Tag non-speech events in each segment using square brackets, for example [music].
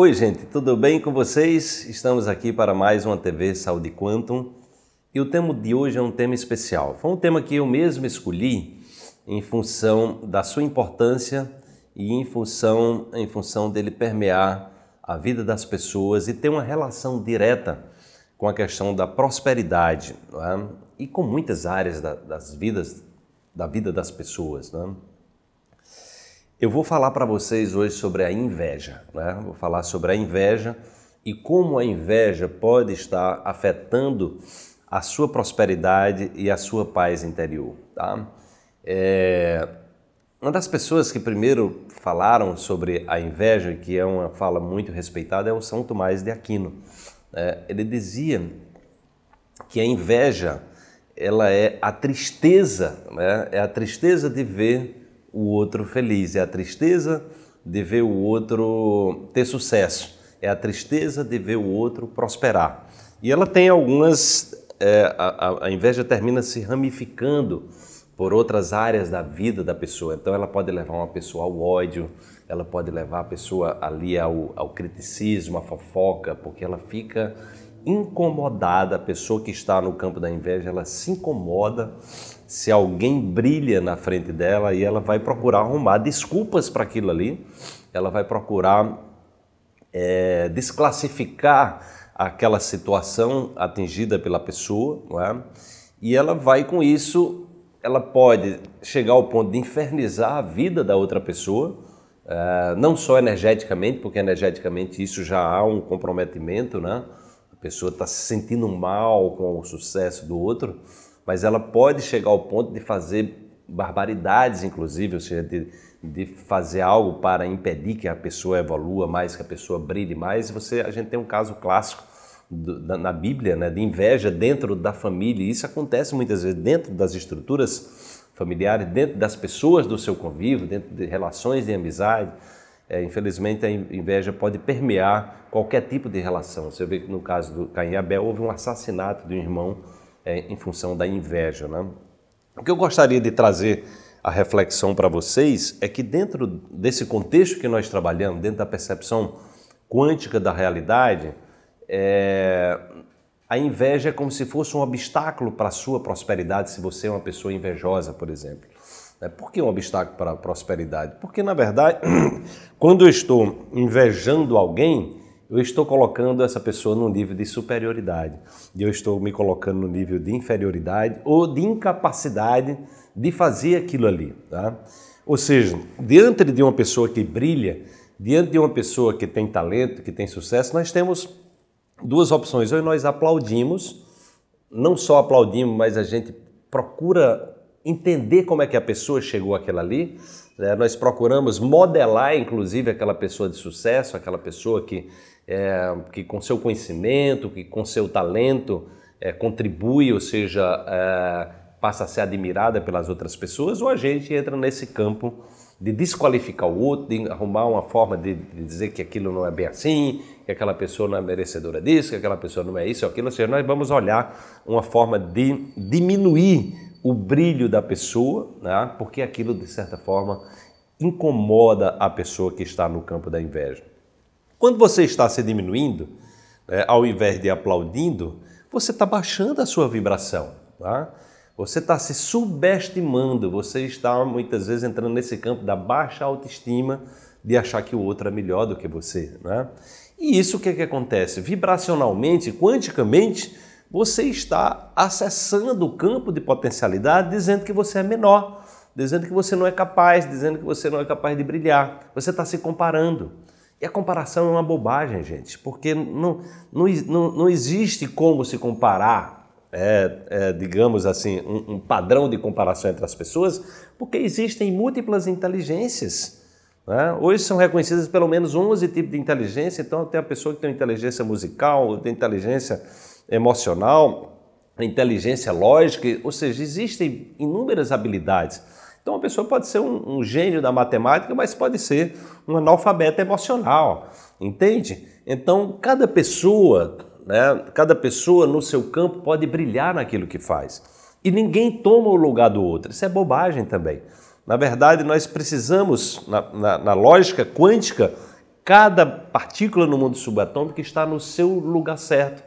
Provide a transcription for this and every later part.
Oi, gente, tudo bem com vocês? Estamos aqui para mais uma TV Saúde Quantum e o tema de hoje é um tema especial. Foi um tema que eu mesmo escolhi em função da sua importância e em função, em função dele permear a vida das pessoas e ter uma relação direta com a questão da prosperidade é? e com muitas áreas da, das vidas, da vida das pessoas. Não é? Eu vou falar para vocês hoje sobre a inveja, né? Vou falar sobre a inveja e como a inveja pode estar afetando a sua prosperidade e a sua paz interior, tá? É... Uma das pessoas que primeiro falaram sobre a inveja, que é uma fala muito respeitada, é o São Tomás de Aquino. É, ele dizia que a inveja ela é a tristeza, né? é a tristeza de ver o outro feliz, é a tristeza de ver o outro ter sucesso, é a tristeza de ver o outro prosperar. E ela tem algumas, é, a, a inveja termina se ramificando por outras áreas da vida da pessoa. Então ela pode levar uma pessoa ao ódio, ela pode levar a pessoa ali ao, ao criticismo, à fofoca, porque ela fica incomodada, a pessoa que está no campo da inveja, ela se incomoda se alguém brilha na frente dela e ela vai procurar arrumar desculpas para aquilo ali, ela vai procurar é, desclassificar aquela situação atingida pela pessoa, não é? e ela vai com isso, ela pode chegar ao ponto de infernizar a vida da outra pessoa, é, não só energeticamente, porque energeticamente isso já há um comprometimento, né? pessoa está se sentindo mal com o sucesso do outro, mas ela pode chegar ao ponto de fazer barbaridades, inclusive, ou seja, de, de fazer algo para impedir que a pessoa evolua mais, que a pessoa brilhe mais. Você, a gente tem um caso clássico do, da, na Bíblia, né, de inveja dentro da família. E isso acontece muitas vezes dentro das estruturas familiares, dentro das pessoas do seu convívio, dentro de relações de amizade. É, infelizmente, a inveja pode permear qualquer tipo de relação. Você vê que no caso do Caim e Abel houve um assassinato de um irmão é, em função da inveja. Né? O que eu gostaria de trazer a reflexão para vocês é que, dentro desse contexto que nós trabalhamos, dentro da percepção quântica da realidade, é, a inveja é como se fosse um obstáculo para a sua prosperidade, se você é uma pessoa invejosa, por exemplo. Né? Por que um obstáculo para a prosperidade? Porque, na verdade, [clears throat] quando eu estou invejando alguém, eu estou colocando essa pessoa no nível de superioridade, e eu estou me colocando no nível de inferioridade ou de incapacidade de fazer aquilo ali. Tá? Ou seja, diante de uma pessoa que brilha, diante de uma pessoa que tem talento, que tem sucesso, nós temos duas opções. Ou nós aplaudimos, não só aplaudimos, mas a gente procura entender como é que a pessoa chegou àquela ali. Né? Nós procuramos modelar, inclusive, aquela pessoa de sucesso, aquela pessoa que, é, que com seu conhecimento, que com seu talento é, contribui, ou seja, é, passa a ser admirada pelas outras pessoas, ou a gente entra nesse campo de desqualificar o outro, de arrumar uma forma de, de dizer que aquilo não é bem assim, que aquela pessoa não é merecedora disso, que aquela pessoa não é isso, aquilo, ou seja, nós vamos olhar uma forma de diminuir o brilho da pessoa, né? porque aquilo, de certa forma, incomoda a pessoa que está no campo da inveja. Quando você está se diminuindo, né, ao invés de aplaudindo, você está baixando a sua vibração. Tá? Você está se subestimando, você está muitas vezes entrando nesse campo da baixa autoestima, de achar que o outro é melhor do que você. Né? E isso o que, é que acontece? Vibracionalmente, quanticamente, você está acessando o campo de potencialidade dizendo que você é menor, dizendo que você não é capaz, dizendo que você não é capaz de brilhar. Você está se comparando. E a comparação é uma bobagem, gente, porque não, não, não, não existe como se comparar, é, é, digamos assim, um, um, padrão de comparação entre as pessoas, porque existem múltiplas inteligências. Né? Hoje são reconhecidas pelo menos 11 tipos de inteligência, então tem a pessoa que tem inteligência musical, tem inteligência emocional, inteligência lógica, ou seja, existem inúmeras habilidades. Então, uma pessoa pode ser um, um, gênio da matemática, mas pode ser um analfabeta emocional, entende? Então, cada pessoa, né, cada pessoa no seu campo pode brilhar naquilo que faz. E ninguém toma o lugar do outro. Isso é bobagem também. Na verdade, nós precisamos, na, na, na lógica quântica, cada partícula no mundo subatômico está no seu lugar certo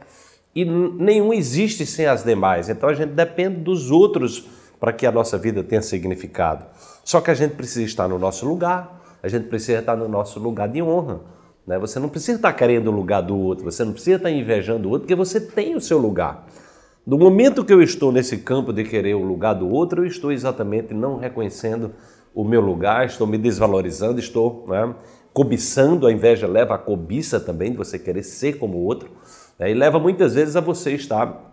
e nenhum existe sem as demais. Então a gente depende dos outros para que a nossa vida tenha significado. Só que a gente precisa estar no nosso lugar, a gente precisa estar no nosso lugar de honra. Né? Você não precisa estar querendo o lugar do outro, você não precisa estar invejando o outro, porque você tem o seu lugar. No momento que eu estou nesse campo de querer o lugar do outro, eu estou exatamente não reconhecendo o meu lugar, estou me desvalorizando, estou né, cobiçando. A inveja leva à cobiça também, de você querer ser como o outro. Né? E leva muitas vezes a você estar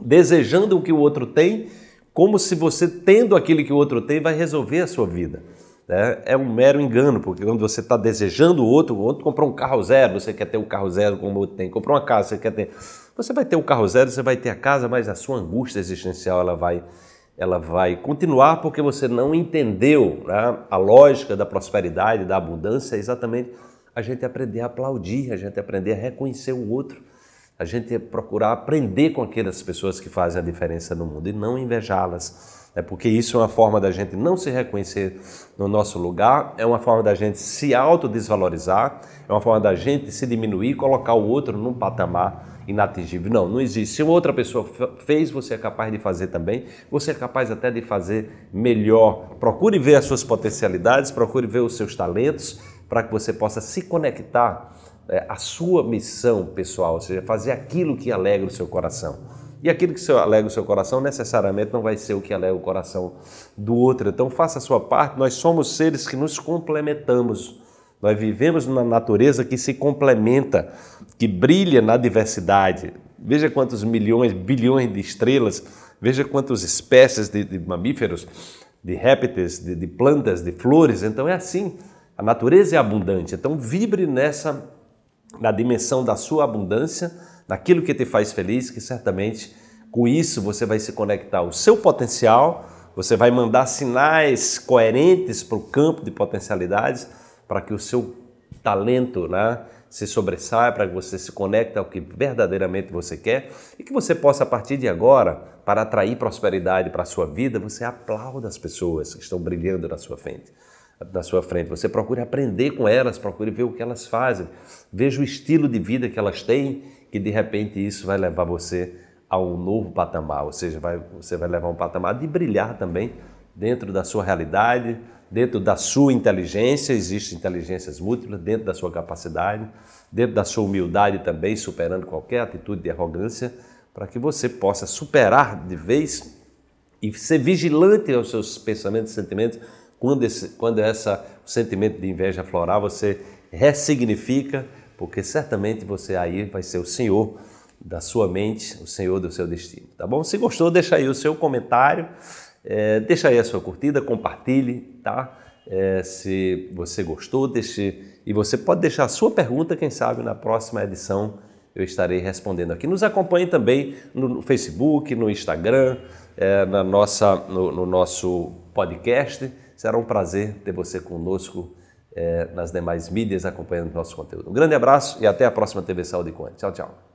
desejando o que o outro tem, como se você, tendo aquilo que o outro tem, vai resolver a sua vida. Né? É um mero engano, porque quando você está desejando o outro, o outro comprou um carro zero, você quer ter o um carro zero como o outro tem, comprou uma casa, você quer ter. Você vai ter o um carro zero, você vai ter a casa, mas a sua angústia existencial ela vai ela vai continuar porque você não entendeu né? a lógica da prosperidade, da abundância, é exatamente a gente aprender a aplaudir, a gente aprender a reconhecer o outro, a gente procurar aprender com aquelas pessoas que fazem a diferença no mundo e não invejá-las. é Porque isso é uma forma da gente não se reconhecer no nosso lugar, é uma forma da gente se autodesvalorizar, é uma forma da gente se diminuir e colocar o outro num patamar inatingível. Não, não existe. Se outra pessoa fez, você é capaz de fazer também, você é capaz até de fazer melhor. Procure ver as suas potencialidades, procure ver os seus talentos para que você possa se conectar é, a sua missão pessoal, ou seja, fazer aquilo que alegra o seu coração. E aquilo que alegra o seu coração necessariamente não vai ser o que alegra o coração do outro. Então faça a sua parte, nós somos seres que nos complementamos. Nós vivemos numa natureza que se complementa, que brilha na diversidade. Veja quantos milhões, bilhões de estrelas, veja quantas espécies de, de mamíferos, de répteis, de, de plantas, de flores. Então é assim. A natureza é abundante. Então vibre nessa na dimensão da sua abundância, naquilo que te faz feliz, que certamente com isso você vai se conectar ao seu potencial, você vai mandar sinais coerentes para o campo de potencialidades, para que o seu talento né, se sobressaia, para que você se conecte ao que verdadeiramente você quer e que você possa, a partir de agora, para atrair prosperidade para a sua vida, você aplauda as pessoas que estão brilhando na sua frente na sua frente. Você procure aprender com elas, procure ver o que elas fazem, veja o estilo de vida que elas têm, que de repente isso vai levar você a um novo patamar, ou seja, vai, você vai levar um patamar de brilhar também dentro da sua realidade, dentro da sua inteligência, existem inteligências múltiplas, dentro da sua capacidade, dentro da sua humildade também, superando qualquer atitude de arrogância, para que você possa superar de vez e ser vigilante aos seus pensamentos e sentimentos quando esse quando essa, o sentimento de inveja florar, você ressignifica, porque certamente você aí vai ser o senhor da sua mente, o senhor do seu destino, tá bom? Se gostou, deixa aí o seu comentário, é, deixa aí a sua curtida, compartilhe, tá? É, se você gostou, deixe e você pode deixar a sua pergunta, quem sabe na próxima edição eu estarei respondendo aqui. Nos acompanhe também no Facebook, no Instagram, é, na nossa, no, no, nosso podcast. Será um prazer ter você conosco é, nas demais mídias acompanhando o nosso conteúdo. Um grande abraço e até a próxima TV Saúde com. Tchau, tchau.